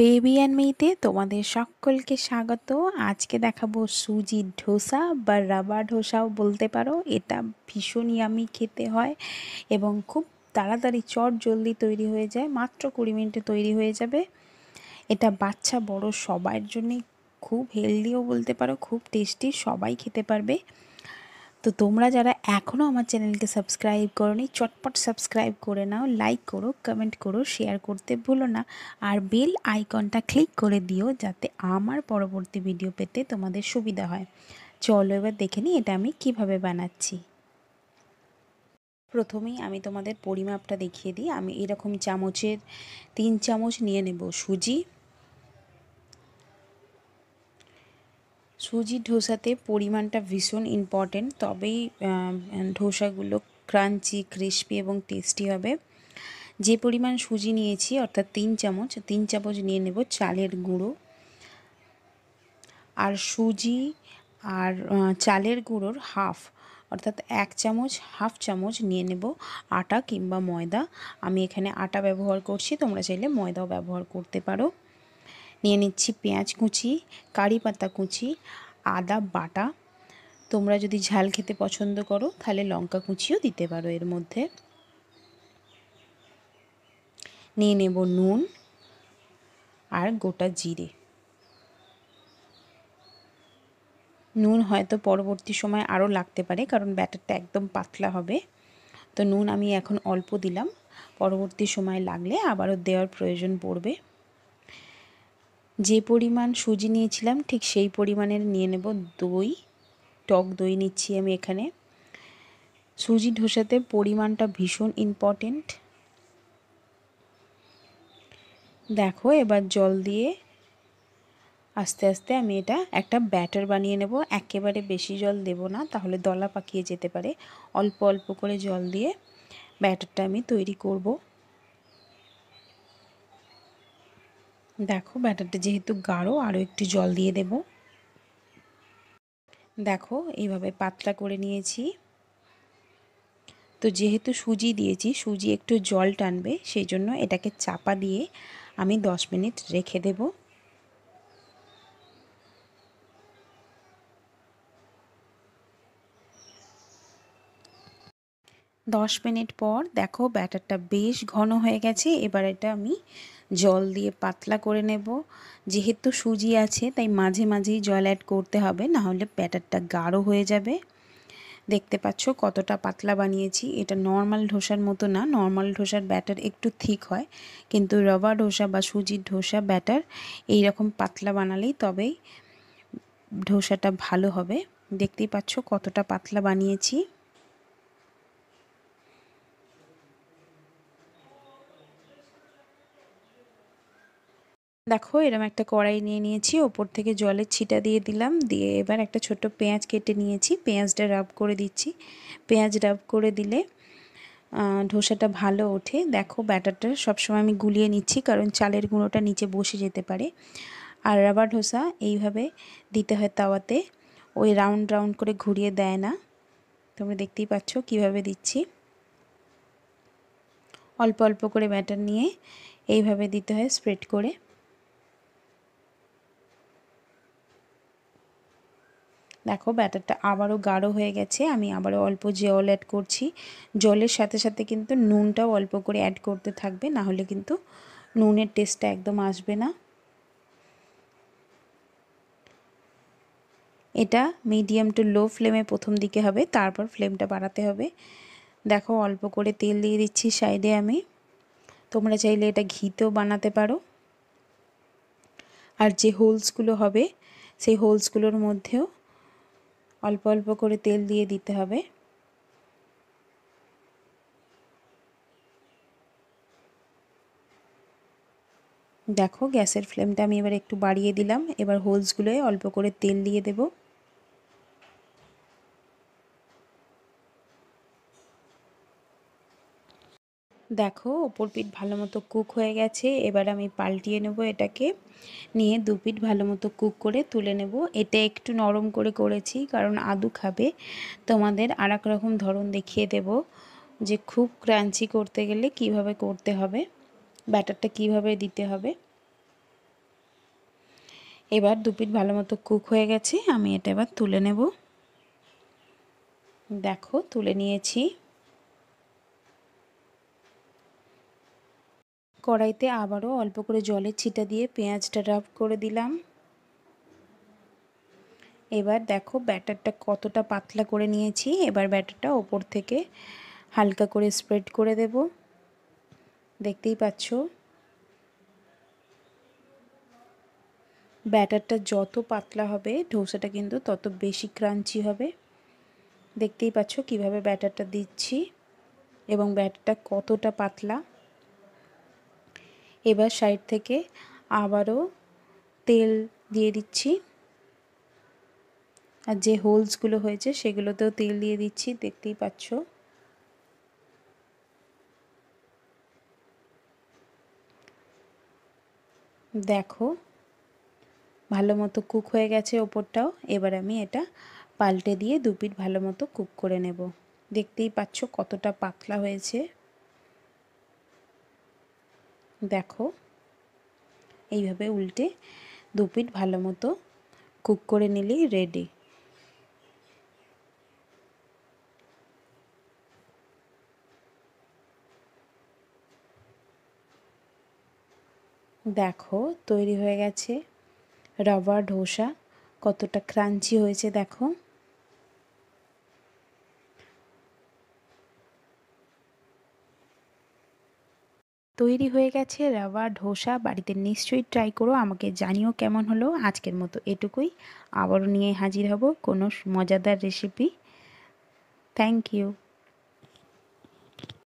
baby and মেয়েতে তোমাদের সকলকে স্বাগত আজকে দেখাবো সুজির ঢোসা বা রাবা ঢোসাও বলতে পারো এটা ভীষণ ইয়ামি খেতে হয় এবং খুব তাড়াতাড়ি চট জলদি তৈরি হয়ে যায় মাত্র কুড়ি মিনিটে তৈরি হয়ে যাবে এটা বাচ্চা বড় সবার জন্যে খুব হেলদিও বলতে পারো খুব টেস্টি সবাই খেতে পারবে তো তোমরা যারা এখনও আমার চ্যানেলকে সাবস্ক্রাইব করো নি চটপট সাবস্ক্রাইব করে নাও লাইক করো কমেন্ট করো শেয়ার করতে ভুলো না আর বেল আইকনটা ক্লিক করে দিও যাতে আমার পরবর্তী ভিডিও পেতে তোমাদের সুবিধা হয় চলো এবার দেখে নিই এটা আমি কিভাবে বানাচ্ছি প্রথমেই আমি তোমাদের পরিমাপটা দেখিয়ে দিই আমি এরকম চামচের তিন চামচ নিয়ে নেব সুজি সুজি ধোসাতে পরিমাণটা ভীষণ ইম্পর্টেন্ট তবেই ধোসাগুলো ক্রাঞ্চি ক্রিস্পি এবং টেস্টি হবে যে পরিমাণ সুজি নিয়েছি অর্থাৎ তিন চামচ তিন চামচ নিয়ে নেব চালের গুঁড়ো আর সুজি আর চালের গুঁড়োর হাফ অর্থাৎ এক চামচ হাফ চামচ নিয়ে নেব আটা কিংবা ময়দা আমি এখানে আটা ব্যবহার করছি তোমরা চাইলে ময়দাও ব্যবহার করতে পারো নিয়ে নিচ্ছি পেঁয়াজ কুচি কারি পাতা কুচি আদা বাটা তোমরা যদি ঝাল খেতে পছন্দ করো তাহলে লঙ্কা কুচিও দিতে পারো এর মধ্যে নিয়ে নেব নুন আর গোটা জিরে নুন হয়তো পরবর্তী সময় আরও লাগতে পারে কারণ ব্যাটারটা একদম পাতলা হবে তো নুন আমি এখন অল্প দিলাম পরবর্তী সময় লাগলে আবারও দেওয়ার প্রয়োজন পড়বে যে পরিমাণ সুজি নিয়েছিলাম ঠিক সেই পরিমাণের নিয়ে নেব দই টক দই নিচ্ছি আমি এখানে সুজি ঢোসাতে পরিমাণটা ভীষণ ইম্পর্টেন্ট দেখো এবার জল দিয়ে আস্তে আস্তে আমি এটা একটা ব্যাটার বানিয়ে নেব একেবারে বেশি জল দেব না তাহলে দলা পাকিয়ে যেতে পারে অল্প অল্প করে জল দিয়ে ব্যাটারটা আমি তৈরি করবো দেখো ব্যাটারটা যেহেতু গাঢ় আরও একটু জল দিয়ে দেব দেখো এইভাবে পাতলা করে নিয়েছি তো যেহেতু সুজি দিয়েছি সুজি একটু জল টানবে সেই জন্য এটাকে চাপা দিয়ে আমি দশ মিনিট রেখে দেবো দশ মিনিট পর দেখো ব্যাটারটা বেশ ঘন হয়ে গেছে এবার এটা আমি জল দিয়ে পাতলা করে নেব যেহেতু সুজি আছে তাই মাঝে মাঝেই জল অ্যাড করতে হবে না হলে ব্যাটারটা গাঢ় হয়ে যাবে দেখতে পাচ্ছ কতটা পাতলা বানিয়েছি এটা নর্মাল ঢোসার মতো না নর্মাল ঢোসার ব্যাটার একটু থিক হয় কিন্তু রবা ঢোসা বা সুজির ঢোসা ব্যাটার এই রকম পাতলা বানালেই তবেই ঢোসাটা ভালো হবে দেখতেই পাচ্ছ কতটা পাতলা বানিয়েছি দেখো এরম একটা কড়াই নিয়ে নিয়েছি ওপর থেকে জলের ছিটা দিয়ে দিলাম দিয়ে এবার একটা ছোট পেঁয়াজ কেটে নিয়েছি পেঁয়াজটা রাব করে দিচ্ছি পেঁয়াজ রাব করে দিলে ধোসাটা ভালো ওঠে দেখো ব্যাটারটা সবসময় আমি গুলিয়ে নিচ্ছি কারণ চালের গুঁড়োটা নিচে বসে যেতে পারে আর রাবার ধোসা এইভাবে দিতে হয় তাওয়াতে ওই রাউন্ড রাউন্ড করে ঘুরিয়ে দেয় না তোমরা দেখতেই পাচ্ছ কিভাবে দিচ্ছি অল্প অল্প করে ব্যাটার নিয়ে এইভাবে দিতে হয় স্প্রেড করে দেখো ব্যাটারটা আবারও গাঢ় হয়ে গেছে আমি আবারও অল্প জল অ্যাড করছি জলের সাথে সাথে কিন্তু নুনটাও অল্প করে অ্যাড করতে থাকবে না হলে কিন্তু নুনের টেস্টটা একদম আসবে না এটা মিডিয়াম টু লো ফ্লেমে প্রথম দিকে হবে তারপর ফ্লেমটা বাড়াতে হবে দেখো অল্প করে তেল দিয়ে দিচ্ছি সাইডে আমি তোমরা চাইলে এটা ঘিতেও বানাতে পারো আর যে হোলসগুলো হবে সেই হোলসগুলোর মধ্যেও অল্প অল্প করে তেল দিয়ে দিতে হবে দেখো গ্যাসের ফ্লেমটা আমি এবার একটু বাড়িয়ে দিলাম এবার হোলসগুলোয় অল্প করে তেল দিয়ে দেবো দেখো ওপর পিঠ ভালো মতো কুক হয়ে গেছে এবার আমি পাল্টিয়ে নেব এটাকে নিয়ে দু পিঠ ভালো মতো কুক করে তুলে নেব এটা একটু নরম করে করেছি কারণ আদু খাবে তোমাদের আর রকম ধরন দেখিয়ে দেব যে খুব ক্রাঞ্চি করতে গেলে কিভাবে করতে হবে ব্যাটারটা কিভাবে দিতে হবে এবার দু পিঠ ভালো মতো কুক হয়ে গেছে আমি এটা এবার তুলে নেব দেখো তুলে নিয়েছি কড়াইতে আবারও অল্প করে জলের ছিটা দিয়ে পেঁয়াজটা রাব করে দিলাম এবার দেখো ব্যাটারটা কতটা পাতলা করে নিয়েছি এবার ব্যাটারটা ওপর থেকে হালকা করে স্প্রেড করে দেব দেখতেই পাচ্ছ ব্যাটারটা যত পাতলা হবে ধোসাটা কিন্তু তত বেশি ক্রাঞ্চি হবে দেখতেই পাচ্ছ কিভাবে ব্যাটারটা দিচ্ছি এবং ব্যাটারটা কতটা পাতলা এবার সাইড থেকে আবারও তেল দিয়ে দিচ্ছি আর যে হোলসগুলো হয়েছে সেগুলোতেও তেল দিয়ে দিচ্ছি দেখতেই পাচ্ছ দেখো ভালো মতো কুক হয়ে গেছে ওপরটাও এবার আমি এটা পাল্টে দিয়ে দুপিট ভালো মতো কুক করে নেব দেখতেই পাচ্ছ কতটা পাতলা হয়েছে দেখো এইভাবে উল্টে দু পিঠ ভালো মতো কুক করে নিলেই রেডি দেখো তৈরি হয়ে গেছে রবার ঢোসা কতটা ক্রাঞ্চি হয়েছে দেখো তৈরি হয়ে গেছে রাবা ধোসা বাড়িতে নিশ্চয়ই ট্রাই করো আমাকে জানিও কেমন হলো আজকের মতো এটুকুই আবারও নিয়ে হাজির হব কোনো মজাদার রেসিপি থ্যাংক ইউ